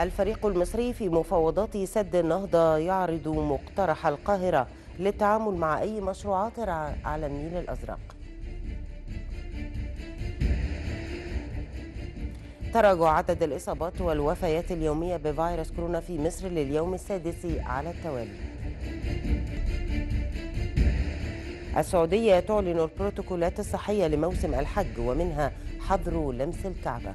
الفريق المصري في مفاوضات سد النهضة يعرض مقترح القاهرة للتعامل مع أي مشروعات على النيل الأزرق تراجع عدد الإصابات والوفيات اليومية بفيروس كورونا في مصر لليوم السادس على التوالي السعودية تعلن البروتوكولات الصحية لموسم الحج ومنها حظر لمس الكعبة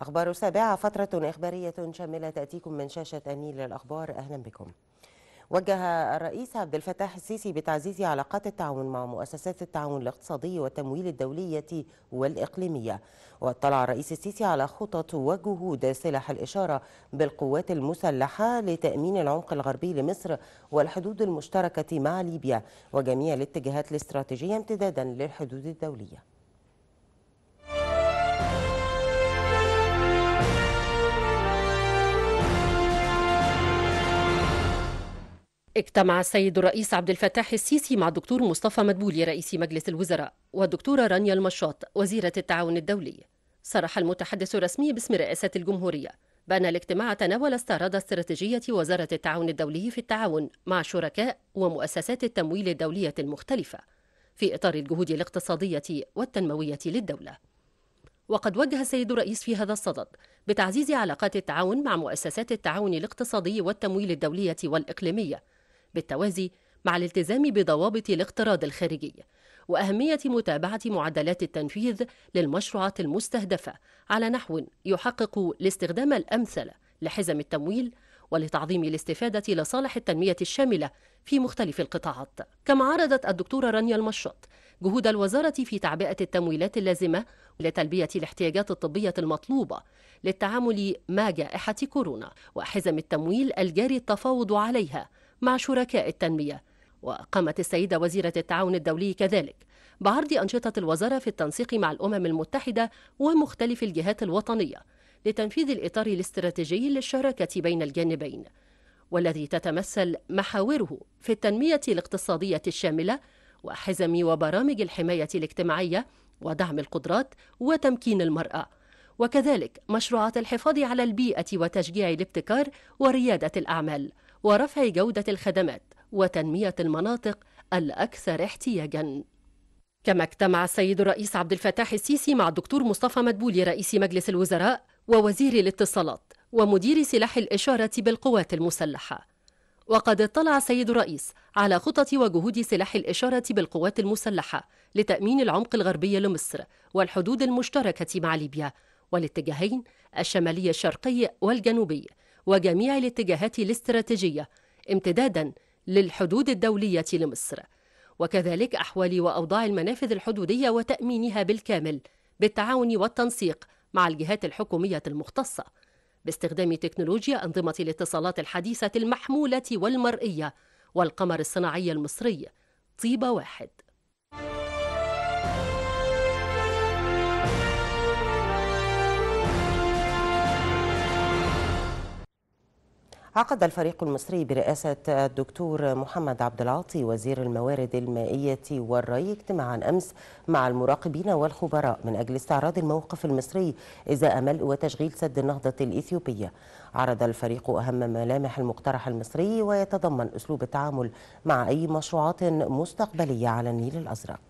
أخبار سابعة فترة إخبارية شاملة تأتيكم من شاشة أمين للأخبار أهلا بكم وجه الرئيس عبد الفتاح السيسي بتعزيز علاقات التعاون مع مؤسسات التعاون الاقتصادي والتمويل الدولية والإقليمية واطلع الرئيس السيسي على خطط وجهود سلاح الإشارة بالقوات المسلحة لتأمين العمق الغربي لمصر والحدود المشتركة مع ليبيا وجميع الاتجاهات الاستراتيجية امتدادا للحدود الدولية اجتمع السيد الرئيس عبد الفتاح السيسي مع الدكتور مصطفى مدبولي رئيس مجلس الوزراء والدكتورة رانيا المشاط وزيرة التعاون الدولي صرح المتحدث الرسمي باسم رئاسة الجمهورية بأن الاجتماع تناول استعراض استراتيجية وزارة التعاون الدولي في التعاون مع شركاء ومؤسسات التمويل الدولية المختلفة في إطار الجهود الاقتصادية والتنموية للدولة وقد وجه السيد الرئيس في هذا الصدد بتعزيز علاقات التعاون مع مؤسسات التعاون الاقتصادي والتمويل الدولية والإقليمية بالتوازي مع الالتزام بضوابط الاقتراض الخارجي واهميه متابعه معدلات التنفيذ للمشروعات المستهدفه على نحو يحقق الاستخدام الامثل لحزم التمويل ولتعظيم الاستفادة لصالح التنمية الشاملة في مختلف القطاعات كما عرضت الدكتورة رانيا المشط جهود الوزارة في تعبئة التمويلات اللازمة لتلبية الاحتياجات الطبية المطلوبة للتعامل مع جائحة كورونا وحزم التمويل الجاري التفاوض عليها مع شركاء التنمية وقامت السيدة وزيرة التعاون الدولي كذلك بعرض أنشطة الوزارة في التنسيق مع الأمم المتحدة ومختلف الجهات الوطنية لتنفيذ الإطار الاستراتيجي للشراكة بين الجانبين والذي تتمثل محاوره في التنمية الاقتصادية الشاملة وحزم وبرامج الحماية الاجتماعية ودعم القدرات وتمكين المرأة وكذلك مشروعات الحفاظ على البيئة وتشجيع الابتكار وريادة الأعمال ورفع جودة الخدمات وتنمية المناطق الأكثر احتياجاً كما اجتمع السيد الرئيس عبد الفتاح السيسي مع الدكتور مصطفى مدبولي رئيس مجلس الوزراء ووزير الاتصالات ومدير سلاح الإشارة بالقوات المسلحة وقد اطلع السيد الرئيس على خطط وجهود سلاح الإشارة بالقوات المسلحة لتأمين العمق الغربي لمصر والحدود المشتركة مع ليبيا والاتجاهين الشمالي الشرقي والجنوبي وجميع الاتجاهات الاستراتيجية امتدادا للحدود الدولية لمصر وكذلك أحوال وأوضاع المنافذ الحدودية وتأمينها بالكامل بالتعاون والتنسيق مع الجهات الحكومية المختصة باستخدام تكنولوجيا أنظمة الاتصالات الحديثة المحمولة والمرئية والقمر الصناعي المصري طيبة واحد عقد الفريق المصري برئاسة الدكتور محمد عبد العاطي وزير الموارد المائية والري اجتماعا أمس مع المراقبين والخبراء من أجل استعراض الموقف المصري إزاء ملء وتشغيل سد النهضة الإثيوبية عرض الفريق أهم ملامح المقترح المصري ويتضمن أسلوب التعامل مع أي مشروعات مستقبلية على النيل الأزرق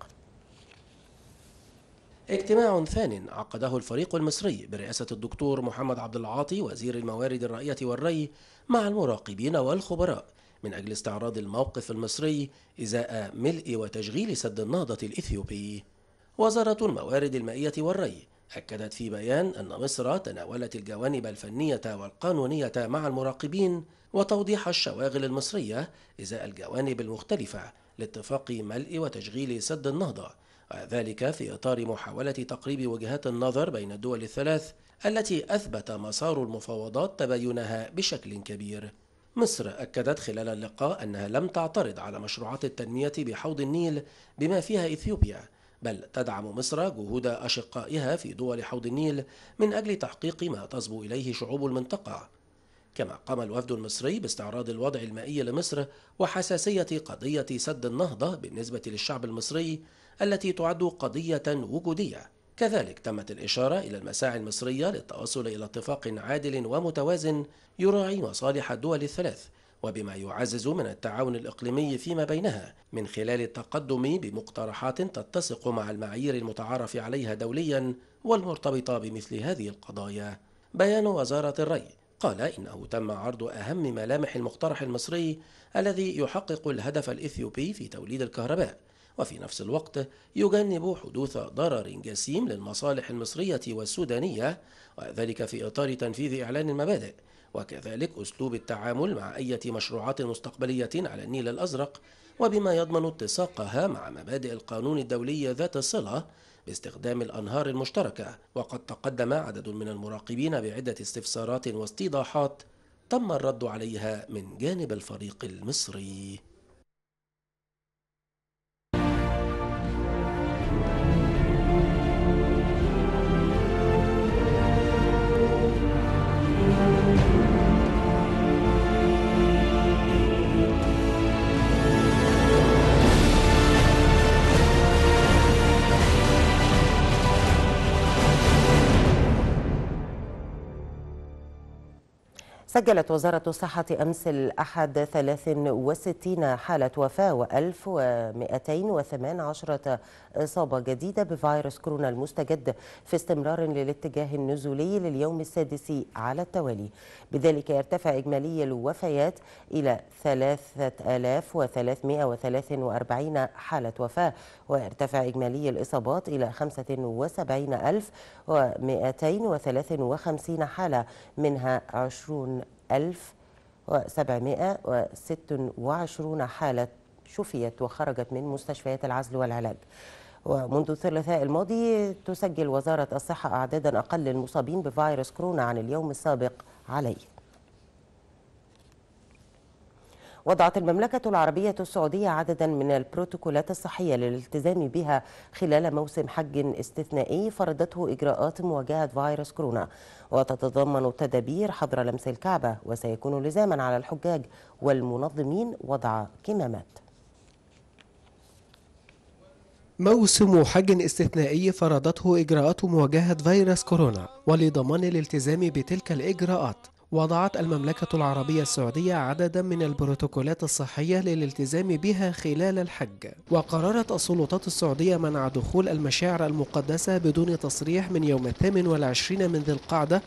اجتماع ثان عقده الفريق المصري برئاسة الدكتور محمد عبد العاطي وزير الموارد الرائية والري مع المراقبين والخبراء من أجل استعراض الموقف المصري إزاء ملء وتشغيل سد النهضة الإثيوبي وزارة الموارد المائية والري أكدت في بيان أن مصر تناولت الجوانب الفنية والقانونية مع المراقبين وتوضيح الشواغل المصرية إزاء الجوانب المختلفة لاتفاق ملء وتشغيل سد النهضة وذلك في إطار محاولة تقريب وجهات النظر بين الدول الثلاث التي أثبت مسار المفاوضات تباينها بشكل كبير مصر أكدت خلال اللقاء أنها لم تعترض على مشروعات التنمية بحوض النيل بما فيها إثيوبيا بل تدعم مصر جهود أشقائها في دول حوض النيل من أجل تحقيق ما تصبو إليه شعوب المنطقة كما قام الوفد المصري باستعراض الوضع المائي لمصر وحساسية قضية سد النهضة بالنسبة للشعب المصري التي تعد قضية وجودية كذلك تمت الإشارة إلى المساعي المصرية للتوصل إلى اتفاق عادل ومتوازن يراعي مصالح الدول الثلاث وبما يعزز من التعاون الإقليمي فيما بينها من خلال التقدم بمقترحات تتسق مع المعايير المتعارف عليها دوليا والمرتبطة بمثل هذه القضايا بيان وزارة الري قال إنه تم عرض أهم ملامح المقترح المصري الذي يحقق الهدف الإثيوبي في توليد الكهرباء وفي نفس الوقت يجنب حدوث ضرر جسيم للمصالح المصرية والسودانية وذلك في إطار تنفيذ إعلان المبادئ وكذلك أسلوب التعامل مع أي مشروعات مستقبلية على النيل الأزرق وبما يضمن اتساقها مع مبادئ القانون الدولي ذات الصلة باستخدام الأنهار المشتركة وقد تقدم عدد من المراقبين بعدة استفسارات واستيضاحات تم الرد عليها من جانب الفريق المصري سجلت وزارة الصحة أمس الأحد 63 حالة وفاة و1218 إصابة جديدة بفيروس كورونا المستجد في استمرار للاتجاه النزولي لليوم السادس على التوالي بذلك يرتفع إجمالي الوفيات إلى 3343 حالة وفاة ويرتفع إجمالي الإصابات إلى 75253 حالة منها 20726 حالة شفيت وخرجت من مستشفيات العزل والعلاج ومنذ الثلاثاء الماضي تسجل وزارة الصحة أعدادا أقل للمصابين بفيروس كورونا عن اليوم السابق عليه وضعت المملكة العربية السعودية عددا من البروتوكولات الصحية للالتزام بها خلال موسم حج استثنائي فرضته إجراءات مواجهة فيروس كورونا وتتضمن تدابير حظر لمس الكعبة وسيكون لزاما على الحجاج والمنظمين وضع كمامات موسم حج استثنائي فرضته إجراءات مواجهة فيروس كورونا ولضمان الالتزام بتلك الإجراءات وضعت المملكة العربية السعودية عددا من البروتوكولات الصحية للالتزام بها خلال الحج وقررت السلطات السعودية منع دخول المشاعر المقدسة بدون تصريح من يوم الثامن والعشرين من ذي القعدة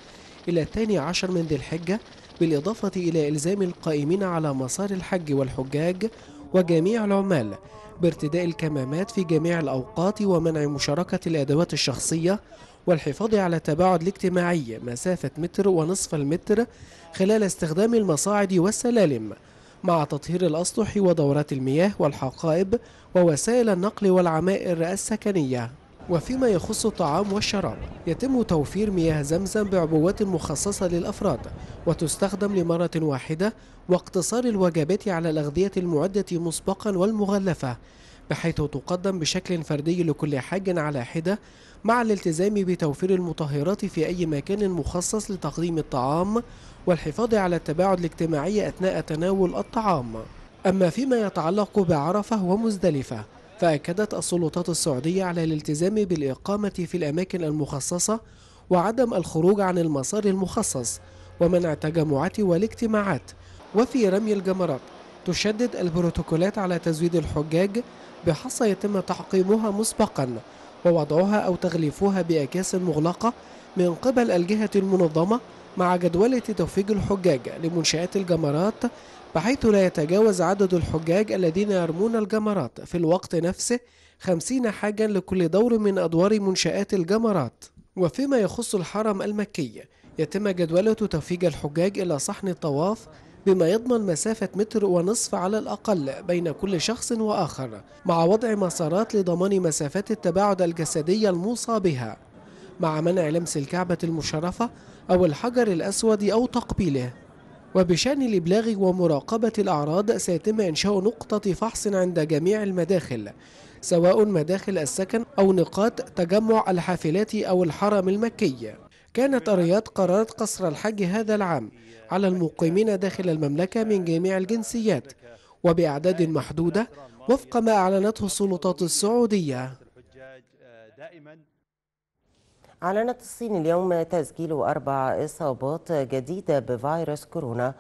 إلى الثاني عشر من ذي الحجة بالإضافة إلى إلزام القائمين على مسار الحج والحجاج وجميع العمال بارتداء الكمامات في جميع الأوقات ومنع مشاركة الأدوات الشخصية والحفاظ على التباعد الاجتماعي مسافة متر ونصف المتر خلال استخدام المصاعد والسلالم مع تطهير الأسطح ودورات المياه والحقائب ووسائل النقل والعمائر السكنية وفيما يخص الطعام والشراب يتم توفير مياه زمزم بعبوات مخصصة للأفراد وتستخدم لمرة واحدة واقتصار الوجبات على الأغذية المعدة مسبقا والمغلفة بحيث تقدم بشكل فردي لكل حاج على حدة مع الالتزام بتوفير المطهرات في أي مكان مخصص لتقديم الطعام والحفاظ على التباعد الاجتماعي أثناء تناول الطعام أما فيما يتعلق بعرفة ومزدلفة فأكدت السلطات السعودية على الالتزام بالإقامة في الأماكن المخصصة وعدم الخروج عن المسار المخصص ومنع التجمعات والاجتماعات وفي رمي الجمرات تشدد البروتوكولات على تزويد الحجاج بحصى يتم تحقيمها مسبقا ووضعها أو تغليفها بأكياس مغلقة من قبل الجهة المنظمة مع جدولة توفيق الحجاج لمنشآت الجمرات بحيث لا يتجاوز عدد الحجاج الذين يرمون الجمرات في الوقت نفسه 50 حاجا لكل دور من أدوار منشآت الجمرات وفيما يخص الحرم المكي يتم جدولة توفيق الحجاج إلى صحن الطواف بما يضمن مسافة متر ونصف على الأقل بين كل شخص وآخر مع وضع مسارات لضمان مسافات التباعد الجسدي الموصى بها مع منع لمس الكعبة المشرفة أو الحجر الأسود أو تقبيله وبشأن الإبلاغ ومراقبة الأعراض سيتم إنشاء نقطة فحص عند جميع المداخل سواء مداخل السكن أو نقاط تجمع الحافلات أو الحرم المكي كانت الرياض قررت قصر الحج هذا العام على المقيمين داخل المملكة من جميع الجنسيات وبأعداد محدودة وفق ما أعلنته السلطات السعودية أعلنت الصين اليوم تسجيل أربع إصابات جديدة بفيروس كورونا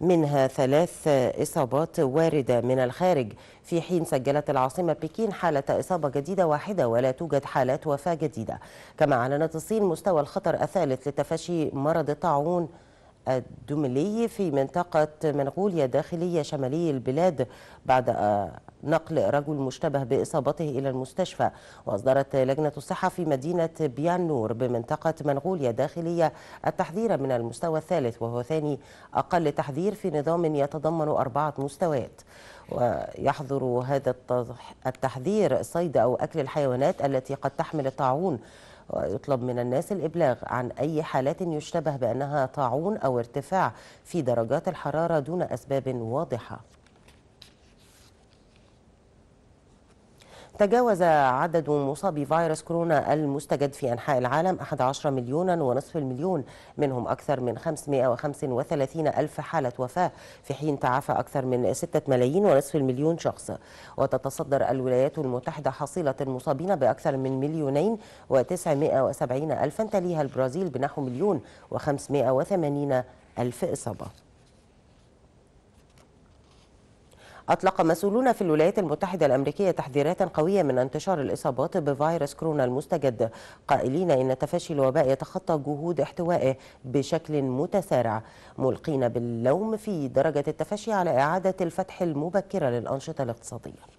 منها ثلاث إصابات واردة من الخارج في حين سجلت العاصمة بكين حالة إصابة جديدة واحدة ولا توجد حالات وفاة جديدة كما أعلنت الصين مستوى الخطر الثالث لتفشي مرض الطاعون الدملي في منطقة منغوليا الداخلية شمالي البلاد بعد نقل رجل مشتبه بإصابته إلى المستشفى وأصدرت لجنة الصحة في مدينة بيان نور بمنطقة منغوليا الداخلية التحذير من المستوى الثالث وهو ثاني أقل تحذير في نظام يتضمن أربعة مستويات ويحظر هذا التحذير صيد أو أكل الحيوانات التي قد تحمل الطاعون ويطلب من الناس الإبلاغ عن أي حالات يشتبه بأنها طاعون أو ارتفاع في درجات الحرارة دون أسباب واضحة تجاوز عدد مصابي فيروس كورونا المستجد في أنحاء العالم 11 مليونا ونصف المليون منهم أكثر من 535 ألف حالة وفاة في حين تعافى أكثر من 6 ملايين ونصف المليون شخص وتتصدر الولايات المتحدة حصيلة المصابين بأكثر من مليونين و970 ألفا تليها البرازيل بنحو مليون و580 ألف إصابة أطلق مسؤولون في الولايات المتحدة الأمريكية تحذيرات قوية من انتشار الإصابات بفيروس كورونا المستجد قائلين إن تفشي الوباء يتخطى جهود احتوائه بشكل متسارع ملقين باللوم في درجة التفشي على إعادة الفتح المبكرة للأنشطة الاقتصادية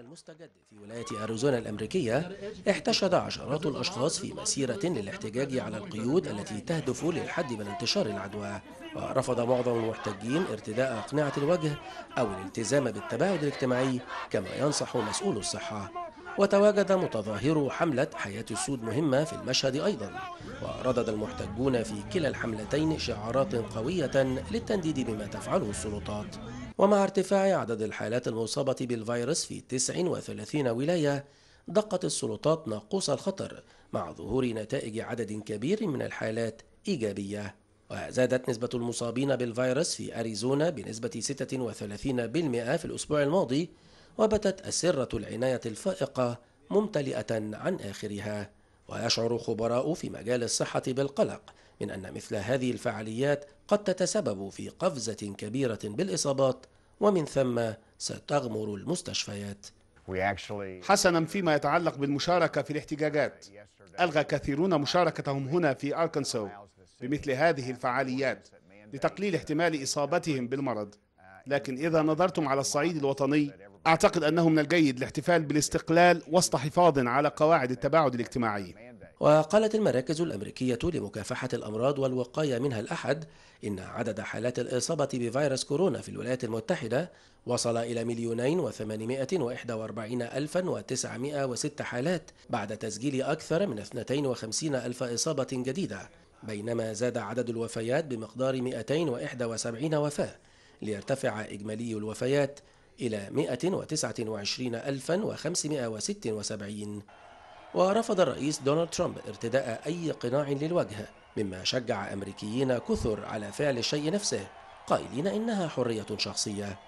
المستجد في ولاية أريزونا الأمريكية احتشد عشرات الأشخاص في مسيرة للاحتجاج على القيود التي تهدف للحد من انتشار العدوى ورفض معظم المحتجين ارتداء أقنعة الوجه أو الالتزام بالتباعد الاجتماعي كما ينصح مسؤول الصحة وتواجد متظاهرو حملة حياة السود مهمة في المشهد أيضا وردد المحتجون في كلا الحملتين شعارات قوية للتنديد بما تفعله السلطات ومع ارتفاع عدد الحالات المصابة بالفيروس في 39 ولاية دقت السلطات ناقوس الخطر مع ظهور نتائج عدد كبير من الحالات إيجابية وزادت نسبة المصابين بالفيروس في أريزونا بنسبة 36% في الأسبوع الماضي وبتت أسرة العناية الفائقة ممتلئة عن آخرها ويشعر خبراء في مجال الصحة بالقلق من أن مثل هذه الفعاليات قد تتسبب في قفزة كبيرة بالإصابات ومن ثم ستغمر المستشفيات حسنا فيما يتعلق بالمشاركة في الاحتجاجات ألغى كثيرون مشاركتهم هنا في أركنسو بمثل هذه الفعاليات لتقليل احتمال إصابتهم بالمرض لكن إذا نظرتم على الصعيد الوطني أعتقد أنه من الجيد الاحتفال بالاستقلال وسط حفاظ على قواعد التباعد الاجتماعي وقالت المراكز الأمريكية لمكافحة الأمراض والوقاية منها الأحد إن عدد حالات الإصابة بفيروس كورونا في الولايات المتحدة وصل إلى مليونين وثمانمائة وإحدى وأربعين ألفا وتسعمائة وست حالات بعد تسجيل أكثر من وخمسين ألف إصابة جديدة بينما زاد عدد الوفيات بمقدار 271 وفاة ليرتفع إجمالي الوفيات إلى 129576 ورفض الرئيس دونالد ترامب ارتداء أي قناع للوجه مما شجع أمريكيين كثر على فعل الشيء نفسه قائلين إنها حرية شخصية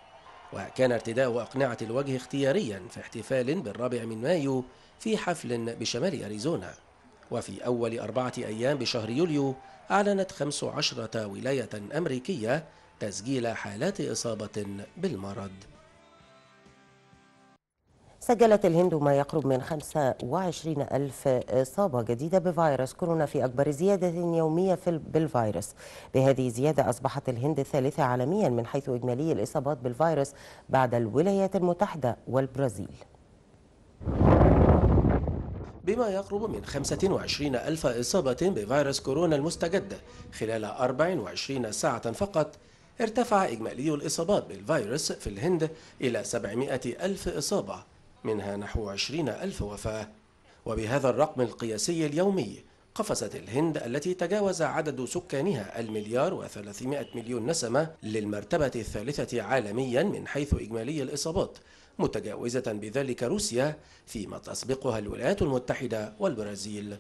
وكان ارتداء أقنعة الوجه اختياريا في احتفال بالرابع من مايو في حفل بشمال أريزونا وفي أول أربعة أيام بشهر يوليو أعلنت 15 ولاية أمريكية تسجيل حالات إصابة بالمرض سجلت الهند ما يقرب من 25 ألف إصابة جديدة بفيروس كورونا في أكبر زيادة يومية في بالفيروس بهذه الزيادة أصبحت الهند الثالثة عالميا من حيث إجمالي الإصابات بالفيروس بعد الولايات المتحدة والبرازيل بما يقرب من 25 ألف إصابة بفيروس كورونا المستجد خلال 24 ساعة فقط ارتفع إجمالي الإصابات بالفيروس في الهند إلى 700 ألف إصابة منها نحو 20 ألف وفاة وبهذا الرقم القياسي اليومي قفزت الهند التي تجاوز عدد سكانها المليار وثلاثمائة مليون نسمة للمرتبة الثالثة عالميا من حيث إجمالي الإصابات متجاوزة بذلك روسيا فيما تسبقها الولايات المتحدة والبرازيل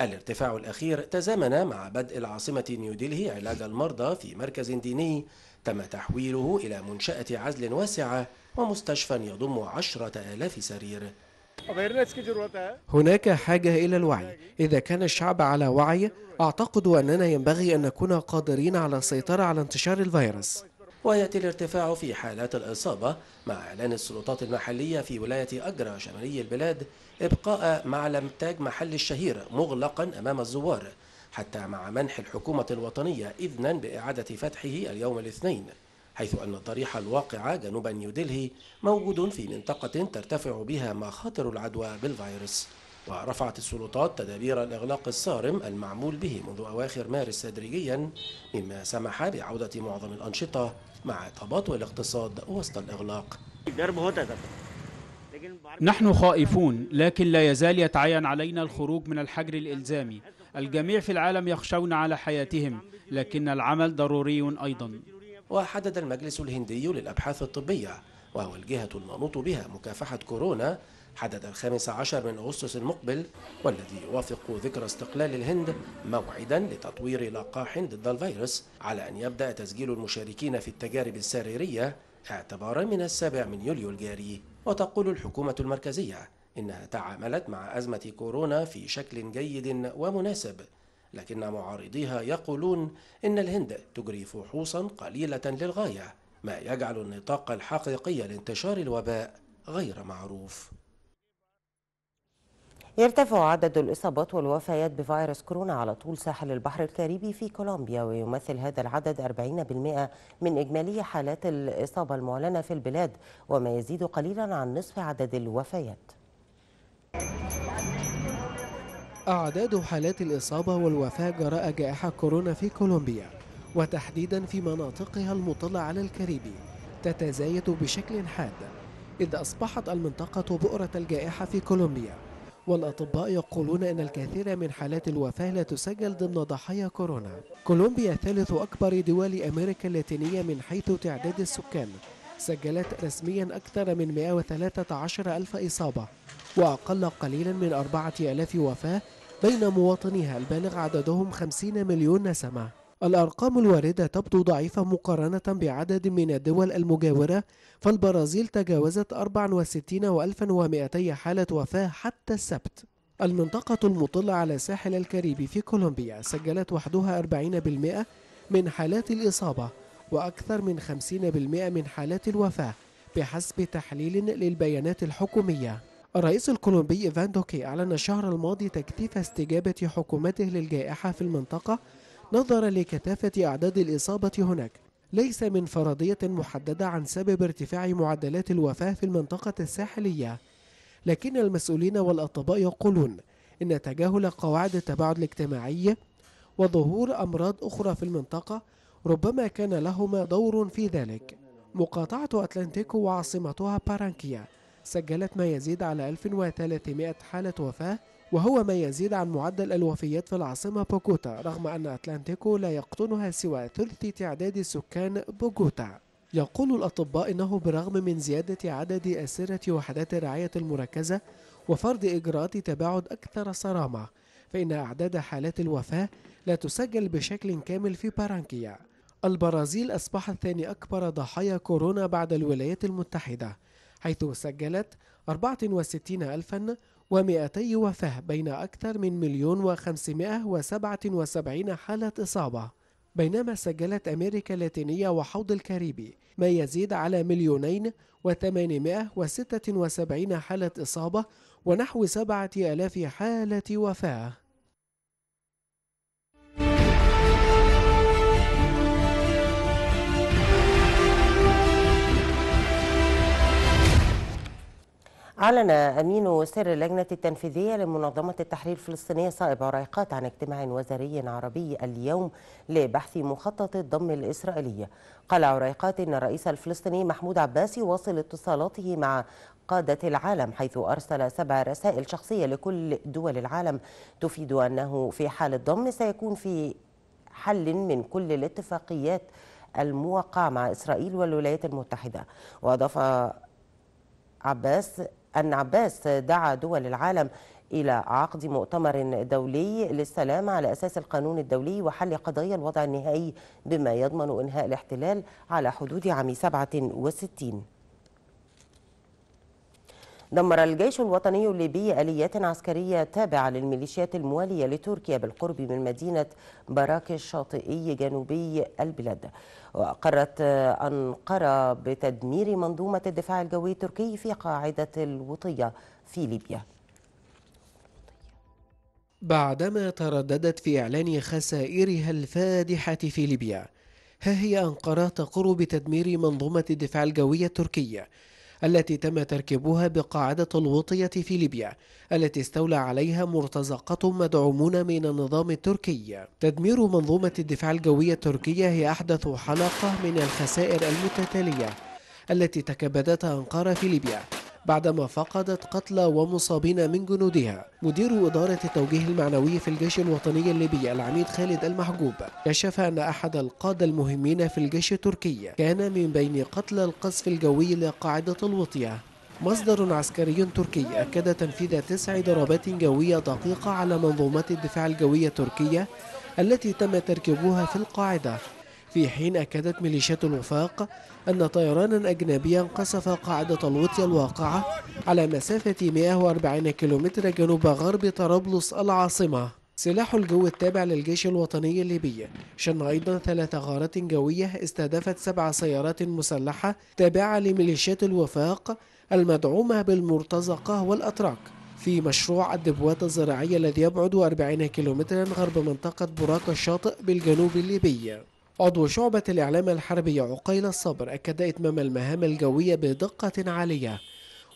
الارتفاع الأخير تزامن مع بدء العاصمة نيودلهي علاج المرضى في مركز ديني تم تحويله إلى منشأة عزل واسعة ومستشفى يضم عشرة آلاف سرير هناك حاجة إلى الوعي إذا كان الشعب على وعي أعتقد أننا ينبغي أن نكون قادرين على السيطرة على انتشار الفيروس ويأتي الارتفاع في حالات الإصابة مع إعلان السلطات المحلية في ولاية أجرى شمالي البلاد إبقاء معلم تاج محل الشهير مغلقا أمام الزوار حتى مع منح الحكومة الوطنية إذنا بإعادة فتحه اليوم الاثنين حيث أن الضريح الواقع جنوب نيودلهي موجود في منطقة ترتفع بها مخاطر العدوى بالفيروس ورفعت السلطات تدابير الإغلاق الصارم المعمول به منذ أواخر مارس تدريجيا مما سمح بعودة معظم الأنشطة مع تباطؤ الاقتصاد وسط الإغلاق نحن خائفون لكن لا يزال يتعين علينا الخروج من الحجر الإلزامي الجميع في العالم يخشون على حياتهم لكن العمل ضروري أيضا وحدد المجلس الهندي للأبحاث الطبية وهو الجهة المنوط بها مكافحة كورونا حدد الخامس عشر من أغسطس المقبل والذي يوافق ذكرى استقلال الهند موعدا لتطوير لقاح ضد الفيروس على أن يبدأ تسجيل المشاركين في التجارب السريرية اعتبارا من السابع من يوليو الجاري وتقول الحكومة المركزية إنها تعاملت مع أزمة كورونا في شكل جيد ومناسب لكن معارضيها يقولون إن الهند تجري فحوصا قليلة للغاية ما يجعل النطاق الحقيقي لانتشار الوباء غير معروف يرتفع عدد الإصابات والوفيات بفيروس كورونا على طول ساحل البحر الكاريبي في كولومبيا ويمثل هذا العدد 40% من إجمالي حالات الإصابة المعلنة في البلاد وما يزيد قليلا عن نصف عدد الوفيات أعداد حالات الإصابة والوفاة جراء جائحة كورونا في كولومبيا وتحديدا في مناطقها المطلة على الكاريبي تتزايد بشكل حاد إذ أصبحت المنطقة بؤرة الجائحة في كولومبيا والأطباء يقولون أن الكثير من حالات الوفاة لا تسجل ضمن ضحايا كورونا كولومبيا ثالث أكبر دول أمريكا اللاتينية من حيث تعداد السكان سجلت رسميا أكثر من 113 ألف إصابة وأقل قليلا من 4000 وفاة بين مواطنيها البالغ عددهم 50 مليون نسمة الأرقام الواردة تبدو ضعيفة مقارنة بعدد من الدول المجاورة فالبرازيل تجاوزت 64200 حالة وفاة حتى السبت المنطقة المطلة على ساحل الكاريبي في كولومبيا سجلت وحدها 40% من حالات الإصابة وأكثر من 50% من حالات الوفاة بحسب تحليل للبيانات الحكومية الرئيس الكولومبي إيفان دوكي أعلن الشهر الماضي تكثيف استجابة حكومته للجائحة في المنطقة نظرا لكثافة أعداد الإصابة هناك ليس من فرضية محددة عن سبب ارتفاع معدلات الوفاة في المنطقة الساحلية لكن المسؤولين والأطباء يقولون إن تجاهل قواعد التباعد الاجتماعي وظهور أمراض أخرى في المنطقة ربما كان لهما دور في ذلك مقاطعة أتلانتيكو وعاصمتها بارانكيا سجلت ما يزيد على 1300 حالة وفاة وهو ما يزيد عن معدل الوفيات في العاصمة بوغوتا رغم أن أتلانتيكو لا يقطنها سوى ثلث تعداد سكان بوغوتا يقول الأطباء أنه برغم من زيادة عدد أسرة وحدات الرعاية المركزة وفرض إجراءات تباعد أكثر صرامة فإن أعداد حالات الوفاة لا تسجل بشكل كامل في بارانكيا البرازيل أصبحت ثاني أكبر ضحايا كورونا بعد الولايات المتحدة حيث سجلت 64200 وفاة بين أكثر من مليون و577 حالة إصابة بينما سجلت أمريكا اللاتينية وحوض الكاريبي ما يزيد على مليونين و876 حالة إصابة ونحو 7000 حالة وفاة أعلن أمين سر اللجنة التنفيذية لمنظمة التحرير الفلسطينية صائب عريقات عن اجتماع وزاري عربي اليوم لبحث مخطط الضم الإسرائيلي قال عريقات إن الرئيس الفلسطيني محمود عباس يواصل اتصالاته مع قادة العالم حيث أرسل سبع رسائل شخصية لكل دول العالم تفيد أنه في حال الضم سيكون في حل من كل الاتفاقيات الموقعة مع إسرائيل والولايات المتحدة وأضاف عباس أن عباس دعا دول العالم إلى عقد مؤتمر دولي للسلام على أساس القانون الدولي وحل قضايا الوضع النهائي بما يضمن إنهاء الاحتلال على حدود عام 67 دمر الجيش الوطني الليبي آليات عسكرية تابعة للميليشيات الموالية لتركيا بالقرب من مدينة براك الشاطئي جنوبي البلاد وقرت أنقرة بتدمير منظومة الدفاع الجوي التركي في قاعدة الوطية في ليبيا بعدما ترددت في إعلان خسائرها الفادحة في ليبيا ها هي أنقرة تقر بتدمير منظومة الدفاع الجوي التركية التي تم تركيبها بقاعدة الوطية في ليبيا التي استولى عليها مرتزقة مدعومون من النظام التركي تدمير منظومة الدفاع الجوية التركية هي أحدث حلقة من الخسائر المتتالية التي تكبدتها أنقرة في ليبيا بعدما فقدت قتلى ومصابين من جنودها مدير إدارة التوجيه المعنوي في الجيش الوطني الليبي العميد خالد المحجوب كشف أن أحد القادة المهمين في الجيش التركي كان من بين قتلى القذف الجوي لقاعدة الوطية مصدر عسكري تركي أكد تنفيذ تسع ضربات جوية دقيقة على منظومات الدفاع الجوية التركية التي تم تركيبها في القاعدة في حين أكدت ميليشيات الوفاق أن طيرانا أجنبيا قصف قاعدة الوطي الواقعة على مسافة 140 كيلومتر جنوب غرب طرابلس العاصمة سلاح الجو التابع للجيش الوطني الليبي شن أيضا ثلاث غارات جوية استهدفت سبع سيارات مسلحة تابعة لميليشيات الوفاق المدعومة بالمرتزقة والأتراك في مشروع الدبوات الزراعية الذي يبعد 40 كيلومترا غرب منطقة براك الشاطئ بالجنوب الليبي عضو شعبة الإعلام الحربي عقيل الصبر أكد إتمام المهام الجوية بدقة عالية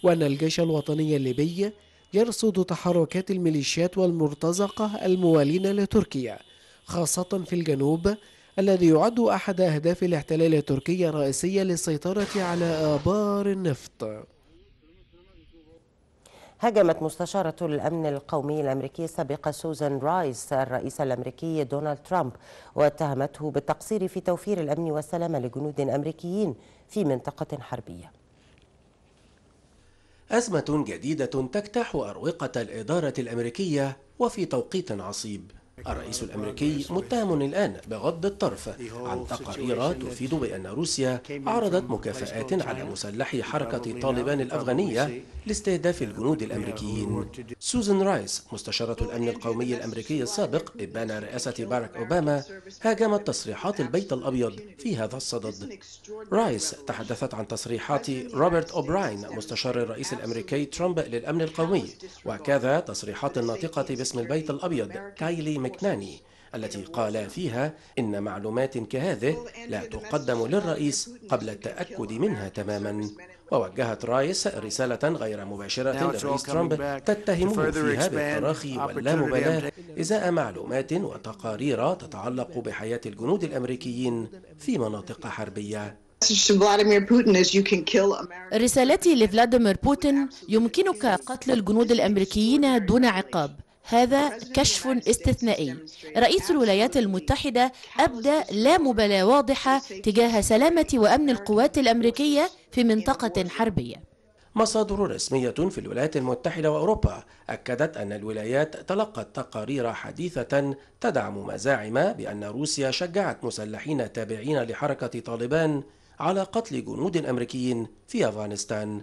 وأن الجيش الوطني الليبي يرصد تحركات الميليشيات والمرتزقة الموالين لتركيا خاصة في الجنوب الذي يعد أحد أهداف الاحتلال التركي الرئيسية للسيطرة على آبار النفط هاجمت مستشارة الأمن القومي الأمريكي السابقة سوزان رايس الرئيس الأمريكي دونالد ترامب واتهمته بالتقصير في توفير الأمن والسلامة لجنود أمريكيين في منطقة حربية أزمة جديدة تجتاح أروقة الإدارة الأمريكية وفي توقيت عصيب الرئيس الأمريكي متهم الآن بغض الطرف عن تقارير تفيد بأن روسيا عرضت مكافآت على مسلحي حركة طالبان الأفغانية لاستهداف الجنود الأمريكيين سوزان رايس مستشارة الأمن القومي الأمريكي السابق إبان رئاسة باراك أوباما هاجمت تصريحات البيت الأبيض في هذا الصدد رايس تحدثت عن تصريحات روبرت أوبراين مستشار الرئيس الأمريكي ترامب للأمن القومي وكذا تصريحات الناطقة باسم البيت الأبيض كايلي تايلي مكناني التي قال فيها إن معلومات كهذه لا تقدم للرئيس قبل التأكد منها تماما ووجهت رايس رسالة غير مباشرة للرئيس ترامب تتهمه فيها بالتراخي واللامبالاة إزاء معلومات وتقارير تتعلق بحياة الجنود الأمريكيين في مناطق حربية رسالتي لفلاديمير بوتين يمكنك قتل الجنود الامريكيين دون عقاب هذا كشف استثنائي رئيس الولايات المتحدة أبدى لا مبالاة واضحة تجاه سلامة وأمن القوات الأمريكية في منطقة حربية مصادر رسمية في الولايات المتحدة وأوروبا أكدت أن الولايات تلقت تقارير حديثة تدعم مزاعم بأن روسيا شجعت مسلحين تابعين لحركة طالبان على قتل جنود أمريكيين في أفغانستان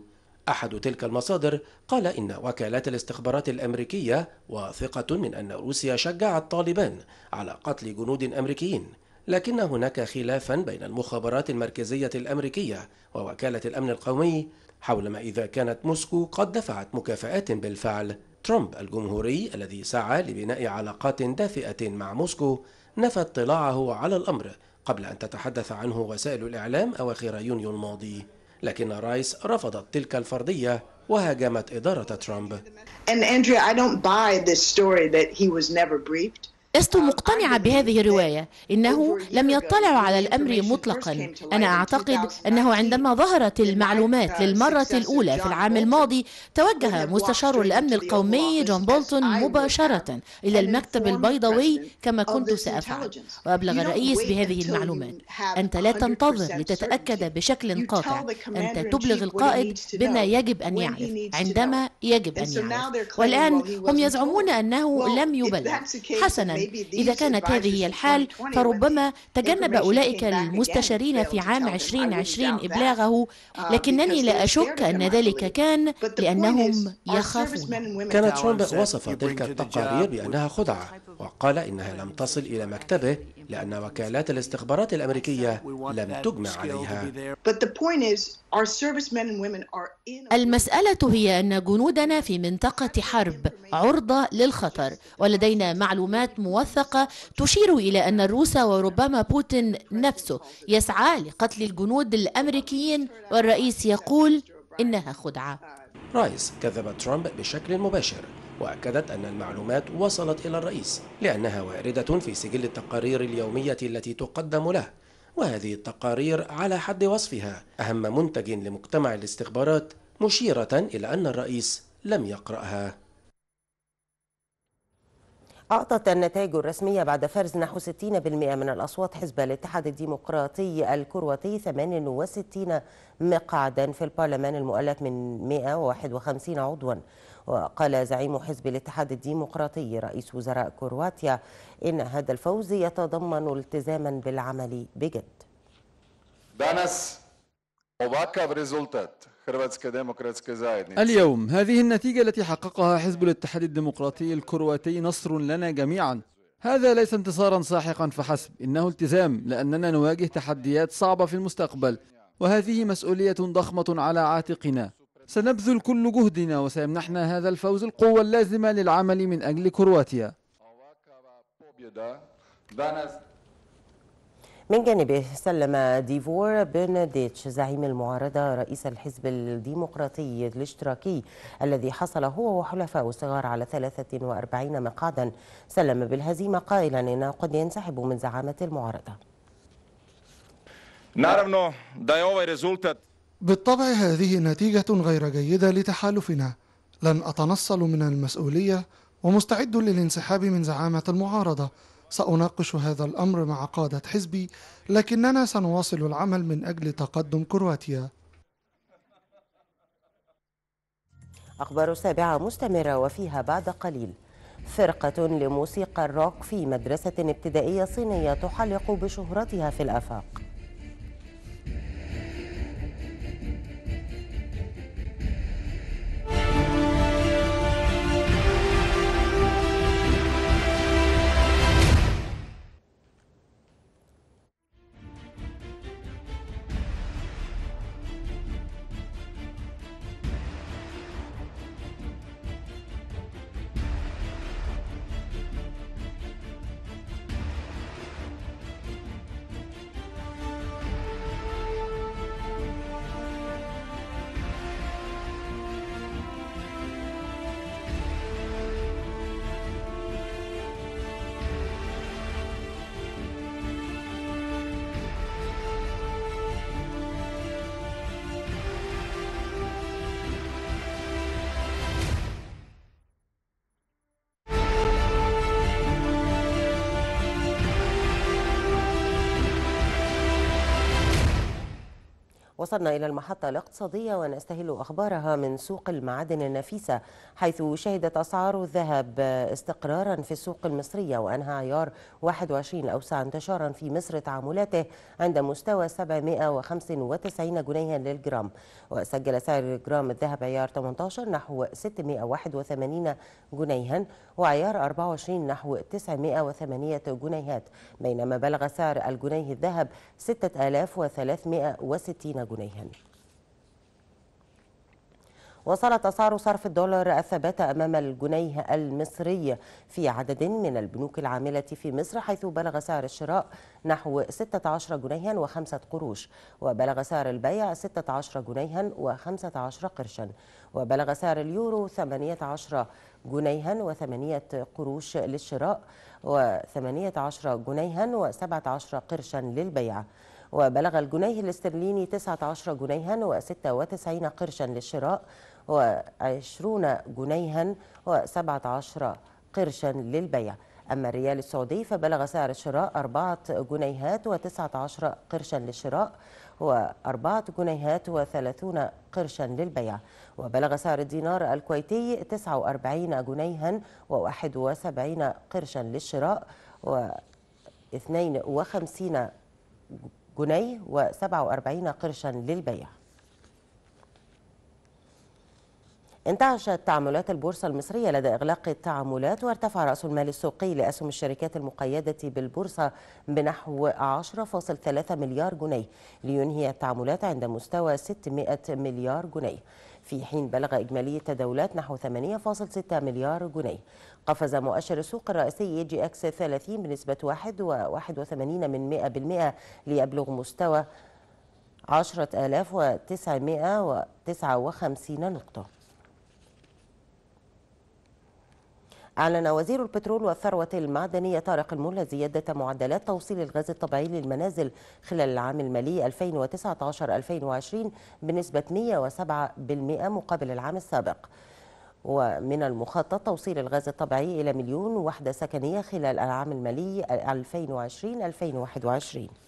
أحد تلك المصادر قال إن وكالات الاستخبارات الأمريكية واثقة من أن روسيا شجعت طالبان على قتل جنود أمريكيين لكن هناك خلافا بين المخابرات المركزية الأمريكية ووكالة الأمن القومي حول ما إذا كانت موسكو قد دفعت مكافآت بالفعل ترامب الجمهوري الذي سعى لبناء علاقات دافئة مع موسكو نفى اطلاعه على الأمر قبل أن تتحدث عنه وسائل الإعلام أواخر يونيو الماضي لكن رايس رفضت تلك الفرضية وهاجمت إدارة ترامب. And Andrea, I don't buy this story that he was never briefed. لست مقتنعة بهذه الرواية إنه لم يطلع على الأمر مطلقا أنا أعتقد أنه عندما ظهرت المعلومات للمرة الأولى في العام الماضي توجه مستشار الأمن القومي جون بولتون مباشرة إلى المكتب البيضاوي كما كنت سأفعل وأبلغ الرئيس بهذه المعلومات أنت لا تنتظر لتتأكد بشكل قاطع أنت تبلغ القائد بما يجب أن يعرف عندما يجب أن يعرف والآن هم يزعمون أنه لم يبلغ حسنا إذا كانت هذه هي الحال فربما تجنب أولئك المستشارين في عام 2020 إبلاغه لكنني لا أشك أن ذلك كان لأنهم يخافون كانت شوندا وصف تلك التقارير بأنها خدعة وقال إنها لم تصل إلى مكتبه لأن وكالات الاستخبارات الأمريكية لم تجمع عليها المسألة هي أن جنودنا في منطقة حرب عرضة للخطر ولدينا معلومات موثقة تشير إلى أن الروس وربما بوتين نفسه يسعى لقتل الجنود الأمريكيين والرئيس يقول إنها خدعة رايس كذب ترامب بشكل مباشر وأكدت أن المعلومات وصلت إلى الرئيس لأنها واردة في سجل التقارير اليومية التي تقدم له وهذه التقارير على حد وصفها أهم منتج لمجتمع الاستخبارات مشيرة إلى أن الرئيس لم يقرأها أعطت النتائج الرسمية بعد فرز نحو 60% من الأصوات حزب الاتحاد الديمقراطي الكرواتي 68 مقعدا في البرلمان المؤلف من 151 عضوا وقال زعيم حزب الاتحاد الديمقراطي رئيس وزراء كرواتيا إن هذا الفوز يتضمن التزاما بالعمل بجد اليوم هذه النتيجة التي حققها حزب الاتحاد الديمقراطي الكرواتي نصر لنا جميعا هذا ليس انتصارا ساحقا فحسب إنه التزام لأننا نواجه تحديات صعبة في المستقبل وهذه مسؤولية ضخمة على عاتقنا سنبذل كل جهدنا وسيمنحنا هذا الفوز القوة اللازمة للعمل من أجل كرواتيا من جانبه سلم ديفور بنديتش زعيم المعارضة رئيس الحزب الديمقراطي الاشتراكي الذي حصل هو وحلفاء الصغار على 43 مقعدا سلم بالهزيمة قائلا إنه قد ينسحب من زعامة المعارضة Naravno da je بالطبع هذه نتيجة غير جيدة لتحالفنا لن أتنصل من المسؤولية ومستعد للانسحاب من زعامة المعارضة سأناقش هذا الأمر مع قادة حزبي لكننا سنواصل العمل من أجل تقدم كرواتيا أخبار سابعة مستمرة وفيها بعد قليل فرقة لموسيقى الروك في مدرسة ابتدائية صينية تحلق بشهرتها في الآفاق وصلنا إلى المحطة الاقتصادية ونستهل أخبارها من سوق المعادن النفيسة حيث شهدت أسعار الذهب استقرارا في السوق المصرية وأنهى عيار 21 أوسع انتشارا في مصر تعاملاته عند مستوى 795 جنيها للجرام وسجل سعر جرام الذهب عيار 18 نحو 681 جنيها وعيار 24 نحو 908 جنيهات بينما بلغ سعر الجنيه الذهب 6360 جنيه جنيها وصل تسارع صرف الدولار الثبات أمام الجنيه المصري في عدد من البنوك العاملة في مصر حيث بلغ سعر الشراء نحو 16 جنيها و5 قروش وبلغ سعر البيع 16 جنيها و15 قرشا وبلغ سعر اليورو 18 جنيها و8 قروش للشراء و18 جنيها و17 قرشا للبيع وبلغ الجنيه الاسترليني 19 جنيها و96 قرشا للشراء و20 جنيها و17 قرشا للبيع أما الريال السعودي فبلغ سعر الشراء أربعة جنيهات وتسعة عشر قرشا للشراء وأربعة جنيهات وثلاثون قرشا للبيع وبلغ سعر الدينار الكويتي تسعة وأربعين جنيها وواحد وسبعين قرشا للشراء واثنين وخمسين جنيه و47 قرشا للبيع انتعشت تعاملات البورصة المصرية لدى إغلاق التعاملات وارتفع رأس المال السوقي لأسهم الشركات المقيدة بالبورصة بنحو 10.3 مليار جنيه لينهي التعاملات عند مستوى 600 مليار جنيه في حين بلغ إجمالي التداولات نحو 8.6 مليار جنيه قفز مؤشر السوق الرئيسي جي اكس 30 بنسبة 1.81 من 100% ليبلغ مستوى 10959 نقطة أعلن وزير البترول والثروة المعدنية طارق الملا زيادة معدلات توصيل الغاز الطبيعي للمنازل خلال العام المالي 2019-2020 بنسبة 107% مقابل العام السابق ومن المخطط توصيل الغاز الطبيعي إلى مليون وحدة سكنية خلال العام المالي 2020-2021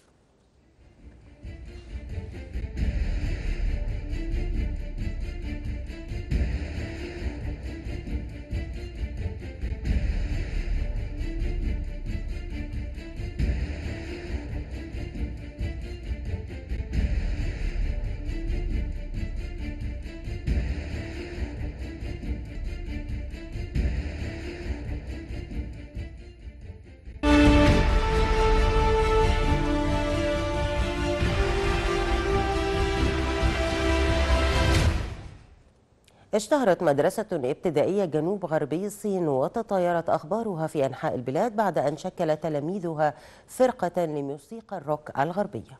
اشتهرت مدرسة ابتدائية جنوب غربي الصين وتطايرت أخبارها في أنحاء البلاد بعد أن شكل تلاميذها فرقة لموسيقى الروك الغربية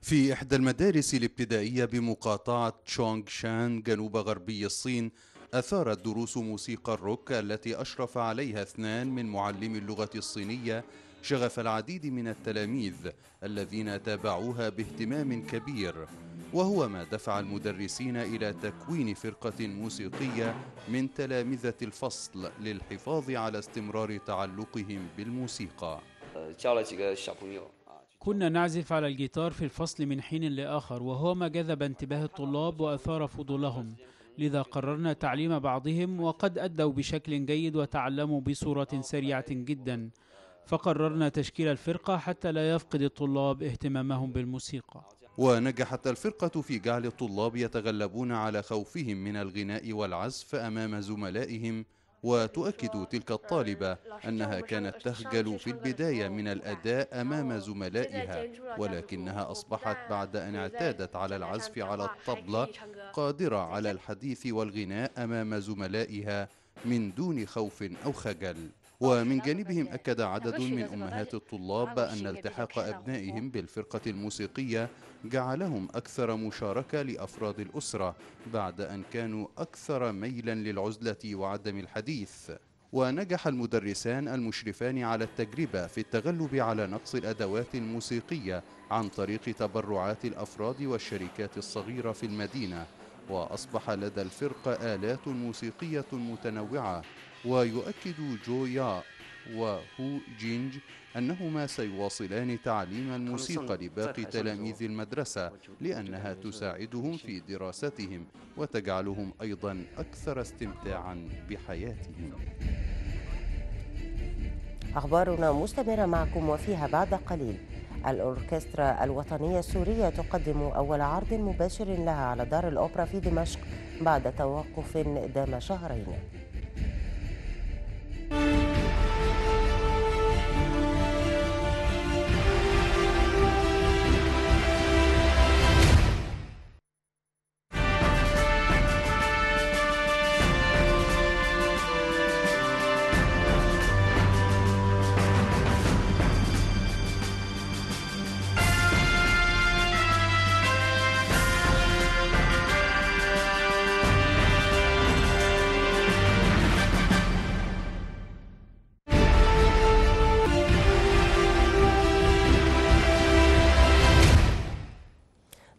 في إحدى المدارس الابتدائية بمقاطعة تشونغ شان جنوب غربي الصين أثارت دروس موسيقى الروك التي أشرف عليها اثنان من معلمي اللغة الصينية شغف العديد من التلاميذ الذين تابعوها باهتمام كبير وهو ما دفع المدرسين إلى تكوين فرقة موسيقية من تلامذة الفصل للحفاظ على استمرار تعلقهم بالموسيقى كنا نعزف على الجيتار في الفصل من حين لآخر وهو ما جذب انتباه الطلاب وأثار فضولهم لذا قررنا تعليم بعضهم وقد أدوا بشكل جيد وتعلموا بصورة سريعة جدا فقررنا تشكيل الفرقة حتى لا يفقد الطلاب اهتمامهم بالموسيقى ونجحت الفرقة في جعل الطلاب يتغلبون على خوفهم من الغناء والعزف أمام زملائهم وتؤكد تلك الطالبة أنها كانت تخجل في البداية من الأداء أمام زملائها ولكنها أصبحت بعد أن اعتادت على العزف على الطبلة قادرة على الحديث والغناء أمام زملائها من دون خوف أو خجل ومن جانبهم أكد عدد من أمهات الطلاب أن التحاق أبنائهم بالفرقة الموسيقية جعلهم أكثر مشاركة لأفراد الأسرة بعد أن كانوا أكثر ميلا للعزلة وعدم الحديث ونجح المدرسان المشرفان على التجربة في التغلب على نقص الأدوات الموسيقية عن طريق تبرعات الأفراد والشركات الصغيرة في المدينة وأصبح لدى الفرقة آلات موسيقية متنوعة ويؤكد جويا وهو جينج أنهما سيواصلان تعليم الموسيقى لباقي تلاميذ المدرسة لأنها تساعدهم في دراستهم وتجعلهم أيضا أكثر استمتاعا بحياتهم أخبارنا مستمرة معكم وفيها بعد قليل الأوركسترا الوطنية السورية تقدم أول عرض مباشر لها على دار الأوبرا في دمشق بعد توقف دام شهرين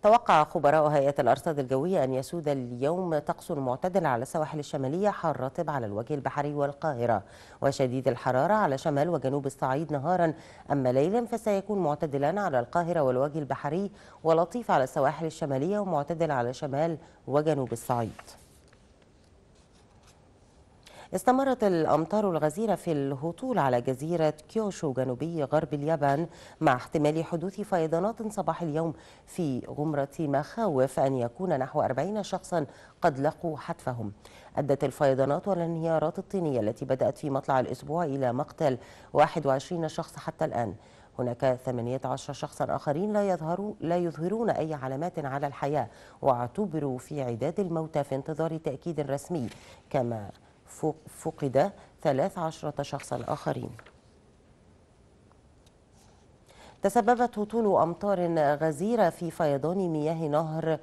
توقع خبراء هيئة الأرصاد الجوية أن يسود اليوم طقس معتدل على السواحل الشمالية حار رطب على الوجه البحري والقاهرة وشديد الحرارة على شمال وجنوب الصعيد نهارا أما ليلا فسيكون معتدلا على القاهرة والوجه البحري ولطيف على السواحل الشمالية ومعتدل على شمال وجنوب الصعيد استمرت الأمطار الغزيرة في الهطول على جزيرة كيوشو جنوبي غرب اليابان مع احتمال حدوث فيضانات صباح اليوم في غمرة مخاوف أن يكون نحو 40 شخصا قد لقوا حتفهم أدت الفيضانات والانهيارات الطينية التي بدأت في مطلع الأسبوع إلى مقتل 21 شخص حتى الآن هناك 18 شخصا آخرين لا يظهروا لا يظهرون أي علامات على الحياة واعتبروا في عداد الموتى في انتظار تأكيد رسمي كما فقد 13 شخصا آخرين تسببت هطول أمطار غزيرة في فيضان مياه نهر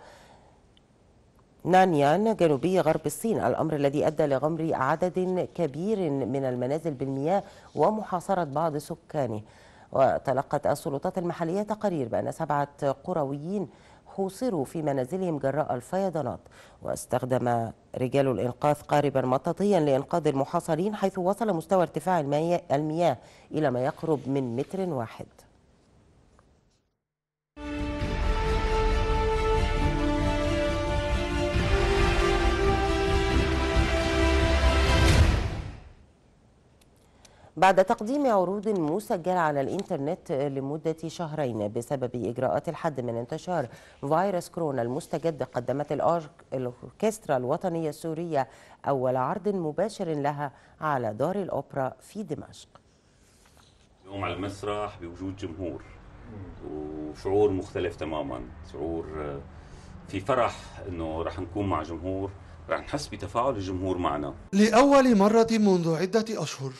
نانيان جنوبي غرب الصين الأمر الذي أدى لغمر عدد كبير من المنازل بالمياه ومحاصرة بعض سكانه وتلقت السلطات المحلية تقارير بأن سبعة قرويين حوصروا في منازلهم جراء الفيضانات واستخدم رجال الإنقاذ قاربا مطاطيا لإنقاذ المحاصرين حيث وصل مستوى ارتفاع المياه إلى ما يقرب من متر واحد بعد تقديم عروض مسجلة على الإنترنت لمدة شهرين بسبب إجراءات الحد من انتشار فيروس كورونا المستجد قدمت الأوركسترا الوطنية السورية أول عرض مباشر لها على دار الأوبرا في دمشق اليوم على المسرح بوجود جمهور وشعور مختلف تماما شعور آه، في فرح انه رح نكون مع جمهور رح نحس بتفاعل الجمهور معنا لاول مره منذ عده اشهر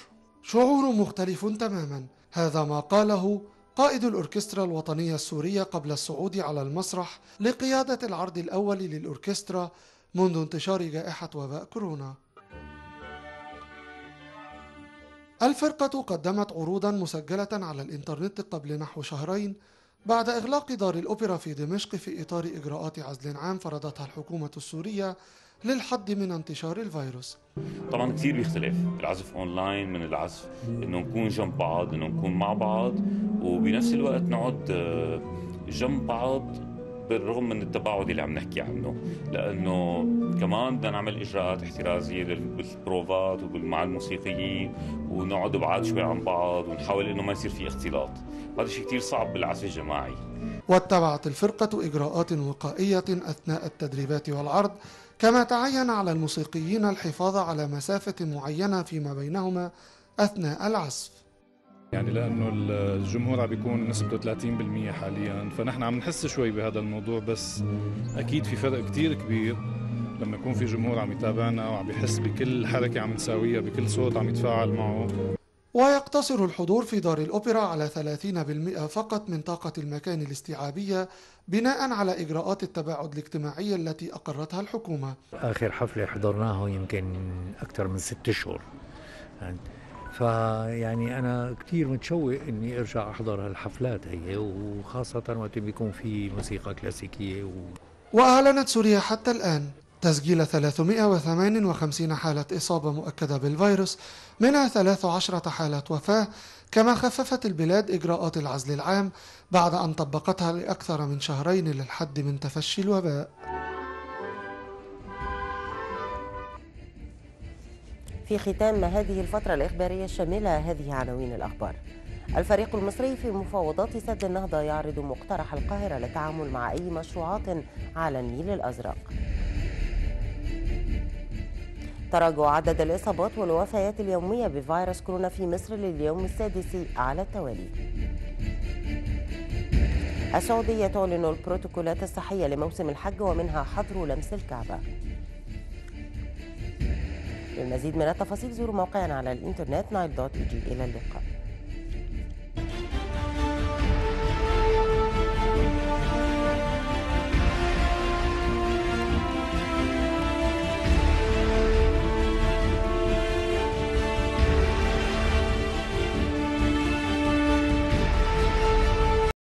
شعور مختلف تماما هذا ما قاله قائد الأوركسترا الوطنية السورية قبل الصعود على المسرح لقيادة العرض الأول للأوركسترا منذ انتشار جائحة وباء كورونا الفرقة قدمت عروضا مسجلة على الإنترنت قبل نحو شهرين بعد إغلاق دار الأوبرا في دمشق في إطار إجراءات عزل عام فرضتها الحكومة السورية للحد من انتشار الفيروس طبعا كثير بيختلف العزف اونلاين من العزف انه نكون جنب بعض انه نكون مع بعض وبنفس الوقت نقعد جنب بعض بالرغم من التباعد اللي عم نحكي عنه لانه كمان بدنا نعمل اجراءات احترازيه بالبروفات ومع الموسيقيين ونقعد بعاد شوي عن بعض ونحاول انه ما يصير في اختلاط هذا شيء كثير صعب بالعزف الجماعي واتبعت الفرقه اجراءات وقائيه اثناء التدريبات والعرض كما تعين على الموسيقيين الحفاظ على مسافه معينه فيما بينهما اثناء العزف يعني لانه الجمهور عم بيكون نسبته 30% حاليا فنحن عم نحس شوي بهذا الموضوع بس اكيد في فرق كثير كبير لما يكون في جمهور عم يتابعنا وعم يحس بكل حركه عم نساويها بكل صوت عم يتفاعل معه ويقتصر الحضور في دار الأوبرا على 30% فقط من طاقة المكان الاستيعابية بناء على إجراءات التباعد الاجتماعي التي أقرتها الحكومة آخر حفلة حضرناه يمكن أكثر من ست شهور فيعني انا كثير متشوق اني ارجع احضر هالحفلات هي وخاصه وقت بيكون في موسيقى كلاسيكيه و... واعلنت سوريا حتى الان تسجيل 358 حالة إصابة مؤكدة بالفيروس منها 13 حالة وفاة كما خففت البلاد إجراءات العزل العام بعد أن طبقتها لأكثر من شهرين للحد من تفشي الوباء في ختام هذه الفترة الإخبارية الشاملة هذه عناوين الأخبار الفريق المصري في مفاوضات سد النهضة يعرض مقترح القاهرة للتعامل مع أي مشروعات على النيل الأزرق تراجع عدد الإصابات والوفيات اليومية بفيروس كورونا في مصر لليوم السادس على التوالي السعودية تعلن البروتوكولات الصحية لموسم الحج ومنها حظر لمس الكعبة للمزيد من التفاصيل زوروا موقعنا على الإنترنت نايل دوت إي جي إلى اللقاء